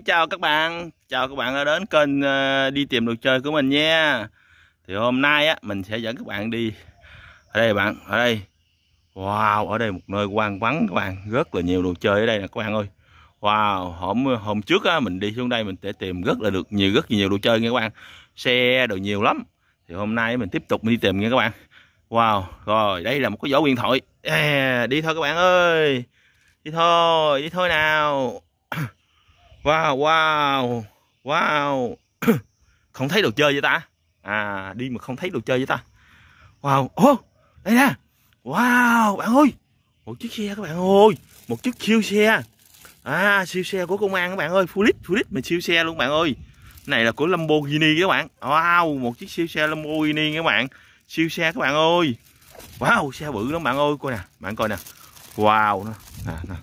chào các bạn Chào các bạn đã đến kênh ờ, đi tìm đồ chơi của mình nha Thì hôm nay á mình sẽ dẫn các bạn đi Ở đây bạn, ở đây Wow, ở đây một nơi quang vắng các bạn Rất là nhiều đồ chơi ở đây nè các bạn ơi Wow, hôm, hôm trước á, mình đi xuống đây mình để tìm rất là được nhiều rất nhiều đồ chơi nha các bạn Xe đồ nhiều lắm Thì hôm nay mình tiếp tục đi tìm nha các bạn Wow, rồi đây là một cái vỏ điện thoại yeah, Đi thôi các bạn ơi Đi thôi, đi thôi nào Wow, wow, wow Không thấy đồ chơi vậy ta À, đi mà không thấy đồ chơi vậy ta Wow, ô, oh, đây nè Wow, bạn ơi Một chiếc xe các bạn ơi Một chiếc siêu xe À, siêu xe của công an các bạn ơi Fulip, Fulip mà siêu xe luôn bạn ơi Này là của Lamborghini các bạn Wow, một chiếc siêu xe Lamborghini các bạn Siêu xe các bạn ơi Wow, xe bự lắm bạn ơi Coi nè, bạn coi nè Wow, nè, nè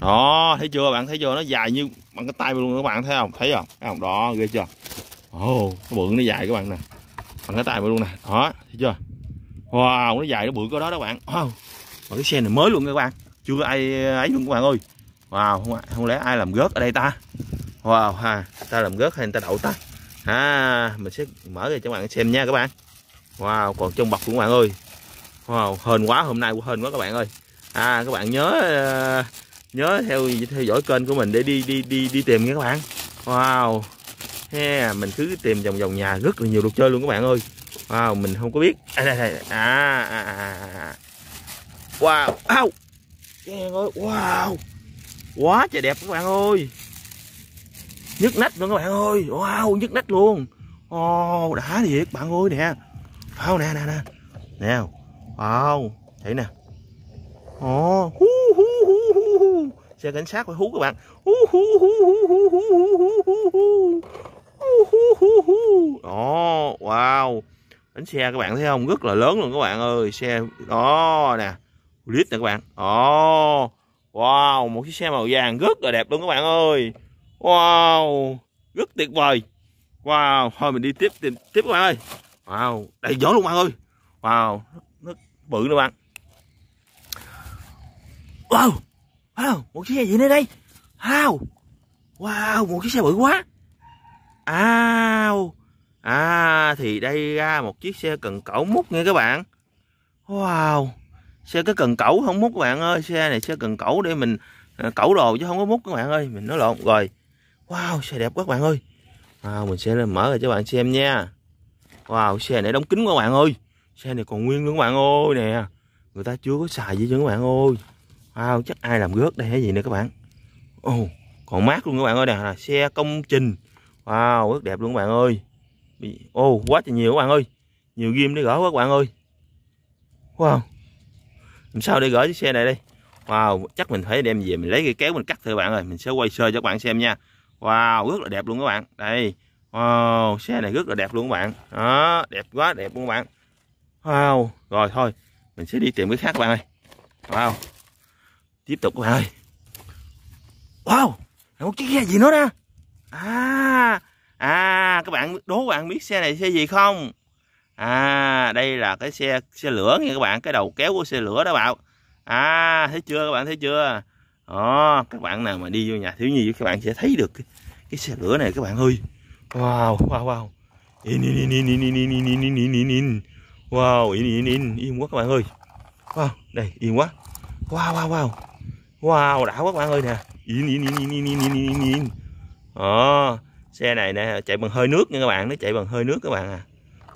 đó thấy chưa bạn thấy chưa nó dài như bằng cái tay luôn các bạn thấy không thấy không thấy không đó ghê chưa ồ oh, bự nó dài các bạn nè bằng cái tay luôn nè đó thấy chưa wow nó dài nó bự có đó các bạn wow mà cái xe này mới luôn các bạn chưa ai ấy luôn các bạn ơi wow không, không lẽ ai làm gớt ở đây ta wow ha ta làm gớt hay người ta đậu ta ha mình sẽ mở ra cho các bạn xem nha các bạn wow còn trong bọc của các bạn ơi wow hên quá hôm nay hên quá các bạn ơi à các bạn nhớ uh, nhớ theo theo dõi kênh của mình để đi đi đi đi tìm nha các bạn wow yeah, mình cứ tìm vòng vòng nhà rất là nhiều đồ chơi luôn các bạn ơi wow mình không có biết à đây đây à, à, à, à, wow au yeah, ơi wow quá trời đẹp các bạn ơi nhức nách luôn các bạn ơi wow nhức nách luôn oh đã thiệt bạn ơi nè phao nè nè nè nè wow thấy nè oh. hu hu hu hu xe cảnh sát phải hú các bạn hú hú hú hú hú hú hú hú hú hú hú hú hú đó wow bánh xe các bạn thấy không rất là lớn luôn các bạn ơi xe đó nè lít nè các bạn đó wow một chiếc xe màu vàng rất là đẹp luôn các bạn ơi wow rất tuyệt vời wow thôi mình đi tiếp tìm tiếp các bạn ơi wow đầy gió luôn các bạn ơi wow nó bự nữa bạn wow Wow, một chiếc xe gì nữa đây Wow Wow, một chiếc xe bự quá Wow À thì đây ra một chiếc xe cần cẩu mút nha các bạn Wow Xe cái cần cẩu không mút các bạn ơi Xe này xe cần cẩu để mình à, cẩu đồ chứ không có mút các bạn ơi Mình nói lộn rồi Wow xe đẹp quá các bạn ơi Wow mình sẽ lên mở rồi cho các bạn xem nha Wow xe này đóng kính các bạn ơi Xe này còn nguyên luôn các bạn ơi nè Người ta chưa có xài gì chứ các bạn ơi wow chắc ai làm rớt đây hay gì nữa các bạn ồ oh, còn mát luôn các bạn ơi nè xe công trình wow rất đẹp luôn các bạn ơi ồ oh, quá trời nhiều các bạn ơi nhiều ghim để gỡ quá các bạn ơi wow làm sao để gỡ chiếc xe này đây wow chắc mình phải đem về mình lấy cái kéo mình cắt thôi các bạn ơi mình sẽ quay sơ cho các bạn xem nha wow rất là đẹp luôn các bạn đây wow xe này rất là đẹp luôn các bạn đó đẹp quá đẹp luôn các bạn wow rồi thôi mình sẽ đi tìm cái khác các bạn ơi wow tiếp tục các bạn ơi wow là một chiếc xe gì nữa nè à à các bạn đố các bạn biết xe này xe gì không à đây là cái xe xe lửa nha các bạn cái đầu kéo của xe lửa đó bạn à thấy chưa các bạn thấy chưa đó các bạn nào mà đi vô nhà thiếu nhi các bạn sẽ thấy được cái, cái xe lửa này các bạn ơi wow wow wow in in in in in in in in in in in in wow in in in im quá các bạn ơi wow đây im quá wow wow wow Wow, đã quá các bạn ơi nè. In in in in in in in in. Đó, xe này nè chạy bằng hơi nước nha các bạn, nó chạy bằng hơi nước các bạn à.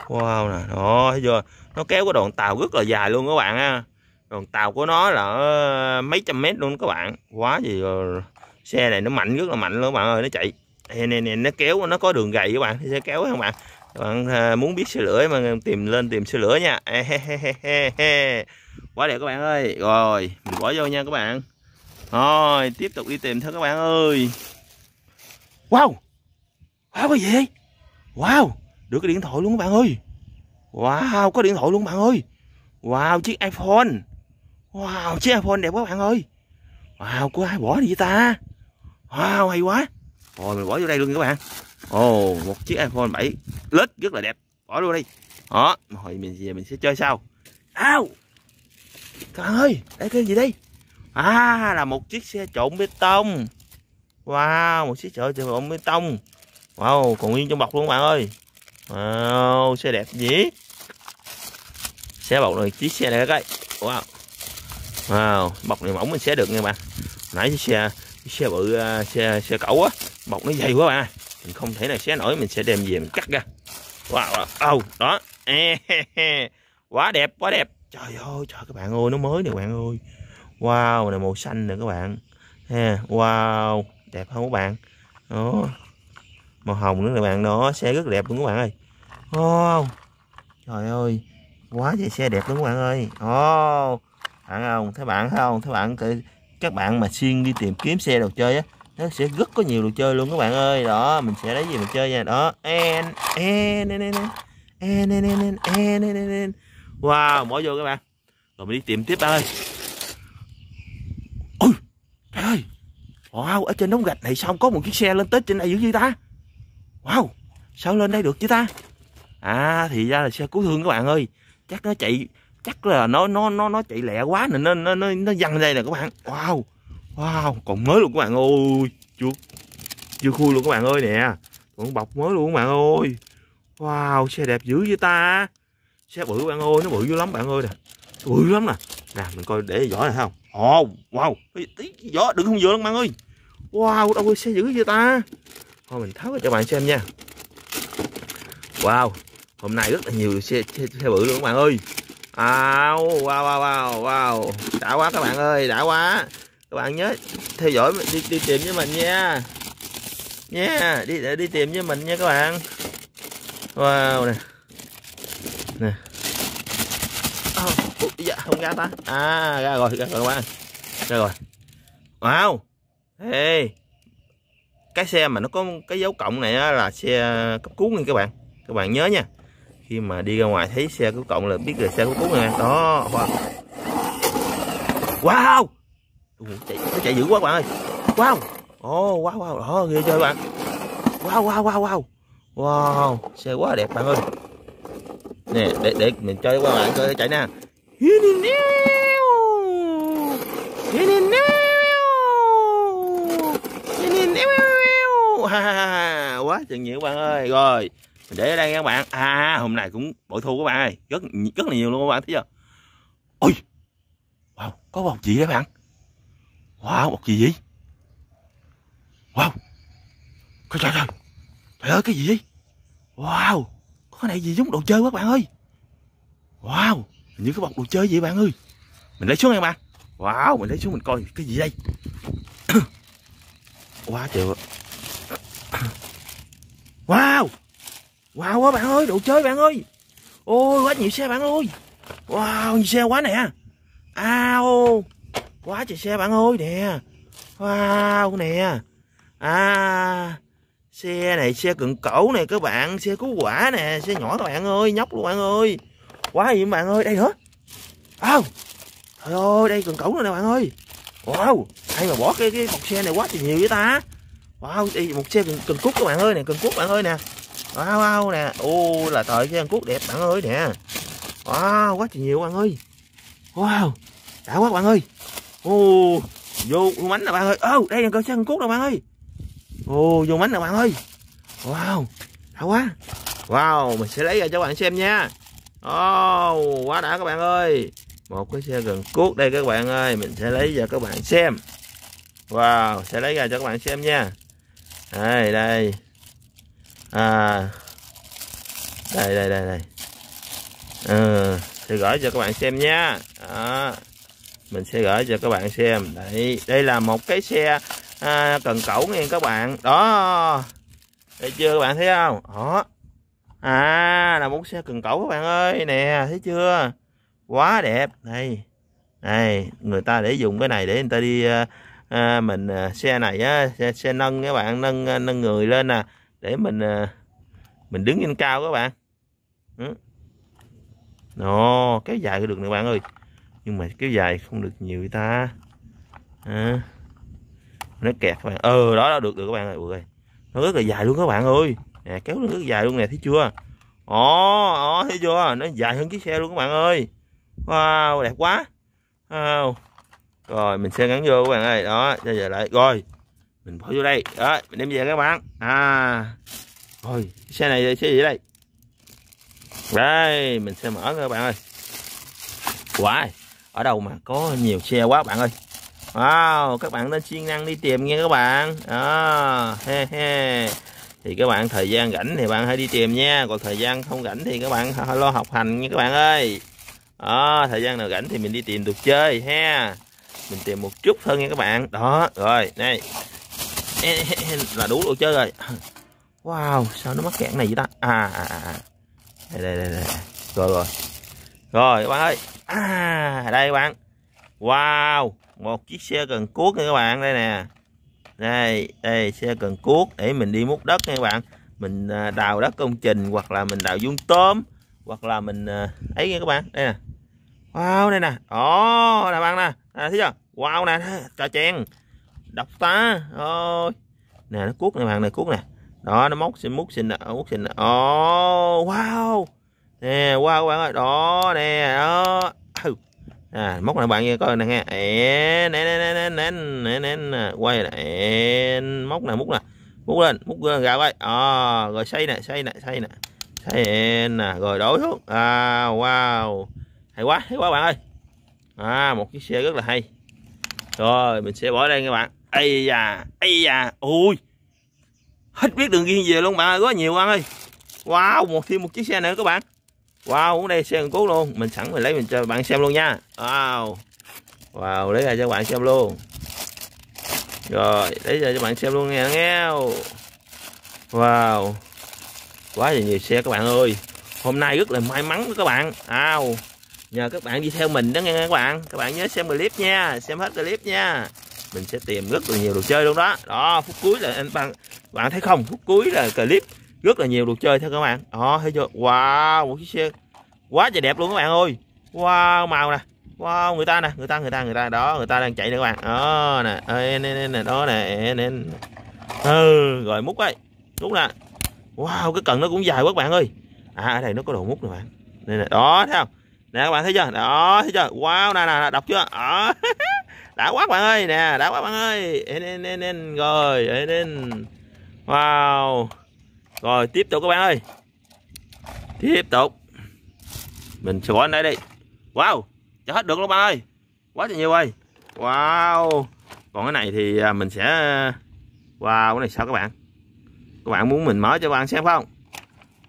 Wow nè, đó thấy chưa? Nó kéo cái đoạn tàu rất là dài luôn các bạn ha. Đoạn tàu của nó là ờ, mấy trăm mét luôn các bạn. Quá gì rồi. Xe này nó mạnh rất là mạnh luôn các bạn ơi, nó chạy. Nè nè nè nó kéo nó có đường gầy các bạn, xe kéo không bạn. Các bạn à, muốn biết xe lửa mà tìm lên tìm xe lửa nha. Quá đẹp các bạn ơi. Rồi, mình bỏ vô nha các bạn rồi tiếp tục đi tìm thôi các bạn ơi wow wow cái gì đây wow được cái điện thoại luôn các bạn ơi wow có điện thoại luôn các bạn ơi wow chiếc iphone wow chiếc iphone đẹp quá các bạn ơi wow có ai bỏ gì vậy ta wow hay quá rồi mình bỏ vô đây luôn các bạn ồ oh, một chiếc iphone 7 lết rất là đẹp bỏ luôn đi đó hồi mình về mình sẽ chơi sau wow các bạn ơi đây cái gì đây À là một chiếc xe trộn bê tông Wow một chiếc xe trộn bê tông Wow còn nguyên trong bọc luôn bạn ơi Wow xe đẹp gì Xe bọc này chiếc xe này các ấy Wow Wow bọc này mỏng mình xé được nha bạn Nãy chiếc xe chiếc xe bự à, xe xe cẩu á Bọc nó dày quá bạn Mình không thể nào xé nổi mình sẽ đem về mình cắt ra Wow, wow. Oh, đó Quá đẹp quá đẹp Trời ơi trời các bạn ơi nó mới nè các bạn ơi wow này màu xanh nè các bạn ha wow đẹp không các bạn đó màu hồng nữa các bạn đó xe rất đẹp luôn các bạn ơi wow trời ơi quá trời xe đẹp luôn các bạn ơi Oh, bạn không thấy bạn không thấy bạn các bạn mà xuyên đi tìm kiếm xe đồ chơi á nó sẽ rất có nhiều đồ chơi luôn các bạn ơi đó mình sẽ lấy gì mình chơi nha đó en en en en en en en en en en wow mở vô các bạn rồi mình đi tìm tiếp bạn ơi Wow, ở trên đống gạch này sao có một chiếc xe lên tới trên này dữ như ta Wow, sao lên đây được chứ ta À, thì ra là xe cứu thương các bạn ơi Chắc nó chạy, chắc là nó nó nó nó chạy lẹ quá nên nó, nó, nó, nó văng đây nè các bạn Wow, wow, còn mới luôn các bạn ơi Chưa, chưa khui luôn các bạn ơi nè Còn bọc mới luôn các bạn ơi Wow, xe đẹp dữ với ta Xe bự các bạn ơi, nó bự dữ lắm bạn ơi nè Bự lắm nè Nè, mình coi để giỏ này không oh, wow, tí gió đừng không vừa lắm bạn ơi. Wow, đâu ơi xe dữ vậy ta. Thôi mình tháo cho bạn xem nha. Wow, hôm nay rất là nhiều xe xe, xe bự luôn các bạn ơi. Wow, wow, wow, wow, wow. Đã quá các bạn ơi, đã quá. Các bạn nhớ theo dõi đi đi tìm với mình nha. Nha, yeah, đi để đi tìm với mình nha các bạn. Wow nè. Nè dạ, không ra ta à ra rồi ra rồi các bạn ra rồi wow hey cái xe mà nó có cái dấu cộng này là xe cấp cứu nha các bạn các bạn nhớ nha khi mà đi ra ngoài thấy xe cấp cộng là biết là xe cấp cứu nè đó wow wow Ủa, chạy, nó chạy dữ quá các bạn ơi wow oh, wow wow đó ghê chơi bạn wow wow wow wow wow xe quá đẹp bạn ơi nè để để mình chơi qua bạn chơi chạy nè quá chừng nhiều bạn ơi rồi mình để ở đây nha các bạn à hôm nay cũng bội thu các bạn ơi rất rất là nhiều luôn các bạn thấy chưa ôi wow có bọc gì đấy bạn wow bọc gì vậy wow trời trời trời trời ơi cái gì vậy wow cái này gì giống đồ chơi quá các bạn ơi Wow Như cái bọc đồ chơi vậy bạn ơi Mình lấy xuống em bạn Wow Mình lấy xuống mình coi cái gì đây Quá trời Wow Wow quá bạn ơi đồ chơi bạn ơi Ôi quá nhiều xe bạn ơi Wow nhiều xe quá nè Ao Quá trời xe bạn ơi nè Wow nè À xe này xe cận cẩu này các bạn xe cứu quả nè xe nhỏ các bạn ơi nhóc luôn bạn ơi quá vậy bạn ơi đây nữa wow trời ơi đây cận cẩu nữa nè bạn ơi wow hay mà bỏ cái cái cọc xe này quá thì nhiều với ta wow đi một xe cần, cần cút các bạn ơi nè cần cút bạn ơi nè wow wow nè ô là trời xe cần cút đẹp bạn ơi nè wow quá trời nhiều bạn ơi wow đã quá bạn ơi ô vô bánh nè bạn ơi ô đây là cơ xe cần cút nè bạn ơi Ồ, vô mánh nè bạn ơi. Wow, đã quá. Wow, mình sẽ lấy ra cho các bạn xem nha. oh, quá đã các bạn ơi. Một cái xe gần cuốc đây các bạn ơi, mình sẽ lấy ra các bạn xem. Wow, sẽ lấy ra cho các bạn xem nha. Đây đây. À. Đây đây đây đây. Ờ, sẽ gửi cho các bạn xem nha. Đó. mình sẽ gửi cho các bạn xem. Đây, đây là một cái xe à, cần cẩu nghe các bạn đó thấy chưa các bạn thấy không đó à là một xe cần cẩu các bạn ơi nè thấy chưa quá đẹp này này người ta để dùng cái này để người ta đi à, à, mình à, xe này á xe, xe nâng các bạn nâng à, nâng người lên nè để mình à, mình đứng lên cao các bạn ừ. Ồ, kéo dài được nè bạn ơi nhưng mà kéo dài không được nhiều ta à nó kẹt các bạn ờ đó, đó được được các bạn ơi ui nó rất là dài luôn các bạn ơi nè kéo nó rất là dài luôn nè thấy chưa ồ ồ thấy chưa nó dài hơn chiếc xe luôn các bạn ơi wow đẹp quá wow rồi mình sẽ gắn vô các bạn ơi đó giờ giờ lại rồi mình bỏ vô đây đó mình đem về các bạn à rồi xe này xe gì đây đây mình sẽ mở các bạn ơi quá, ở đâu mà có nhiều xe quá bạn ơi wow các bạn nên siêng năng đi tìm nha các bạn đó he he thì các bạn thời gian rảnh thì bạn hãy đi tìm nha còn thời gian không rảnh thì các bạn hãy lo học hành nha các bạn ơi đó thời gian nào rảnh thì mình đi tìm được chơi ha mình tìm một chút hơn nha các bạn đó rồi đây là đủ đồ chơi rồi wow sao nó mắc kẹt này vậy ta à, à, à, à. đây đây đây đây rồi rồi rồi các bạn ơi à đây các bạn Wow, một chiếc xe cần cuốc nha các bạn, đây nè. Đây, đây xe cần cuốc để mình đi múc đất nha các bạn. Mình à, đào đất công trình hoặc là mình đào vuông tôm hoặc là mình à, ấy nha các bạn. Đây nè. Wow, đây nè. Oh, là bạn nè. À, thấy chưa? Wow nè, trà chen. Độc tá. Ôi. Nè nó cuốc nè bạn nè, cuốc nè. Đó nó móc xin múc xin nè, múc xin nè. Ồ, oh, wow. Nè, wow các bạn ơi. Đó nè, à, móc lại bạn nghe coi nè nghe nén nén nén nén nén quay lại móc nè múc nè múc lên múc gạo ấy à, rồi xây nè xây nè xây nè xây nè rồi đổ xuống à, wow hay quá hay quá bạn ơi à, một chiếc xe rất là hay rồi mình sẽ bỏ đây các bạn ây da ây da ui hết biết đường riêng về luôn bạn ơi quá nhiều bạn ơi wow một thêm một chiếc xe nữa các bạn wow uống đây xe cần cú luôn mình sẵn mình lấy mình cho bạn xem luôn nha wow wow lấy ra cho bạn xem luôn rồi lấy ra cho bạn xem luôn nha nghe wow quá là nhiều xe các bạn ơi hôm nay rất là may mắn đó các bạn wow nhờ các bạn đi theo mình đó nghe các bạn các bạn nhớ xem clip nha xem hết clip nha mình sẽ tìm rất là nhiều đồ chơi luôn đó đó phút cuối là anh bạn bạn thấy không phút cuối là clip rất là nhiều đồ chơi thôi các bạn đó thấy chưa wow một chiếc xe quá trời đẹp luôn các bạn ơi wow màu nè wow người ta nè người ta người ta người ta đó người ta đang chạy nè các bạn đó nè ê nè nè đó nè nè ừ rồi múc ấy múc nè wow cái cần nó cũng dài quá các bạn ơi à ở đây nó có đồ múc nè bạn nên là đó thấy không nè các bạn thấy chưa đó thấy chưa wow nè nè đọc chưa đó đã quá bạn ơi nè đã quá bạn ơi nên nên rồi nên wow rồi tiếp tục các bạn ơi tiếp tục mình sẽ bỏ anh đây đi wow cho hết được luôn bạn ơi quá trời nhiều ơi wow còn cái này thì à, mình sẽ wow cái này sao các bạn các bạn muốn mình mở cho các bạn xem không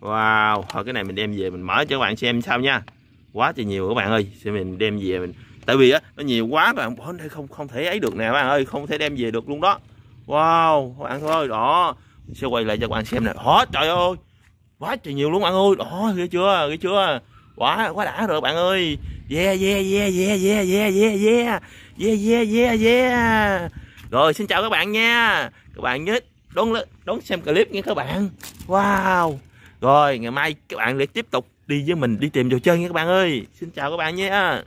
wow thôi cái này mình đem về mình mở cho các bạn xem sao nha quá trời nhiều các bạn ơi sẽ mình đem về mình tại vì á nó nhiều quá các bạn bỏ đây không không thể ấy được nè các bạn ơi không thể đem về được luôn đó wow các bạn thôi đó sẽ quay lại cho các bạn xem nè đó trời ơi quá trời nhiều luôn bạn ơi đó ghê chưa ghê chưa quá quá đã rồi bạn ơi yeah yeah yeah yeah yeah yeah yeah yeah yeah yeah yeah yeah rồi xin chào các bạn nha các bạn nhớ đón đón xem clip nha các bạn wow rồi ngày mai các bạn lại tiếp tục đi với mình đi tìm đồ chơi nha các bạn ơi xin chào các bạn nha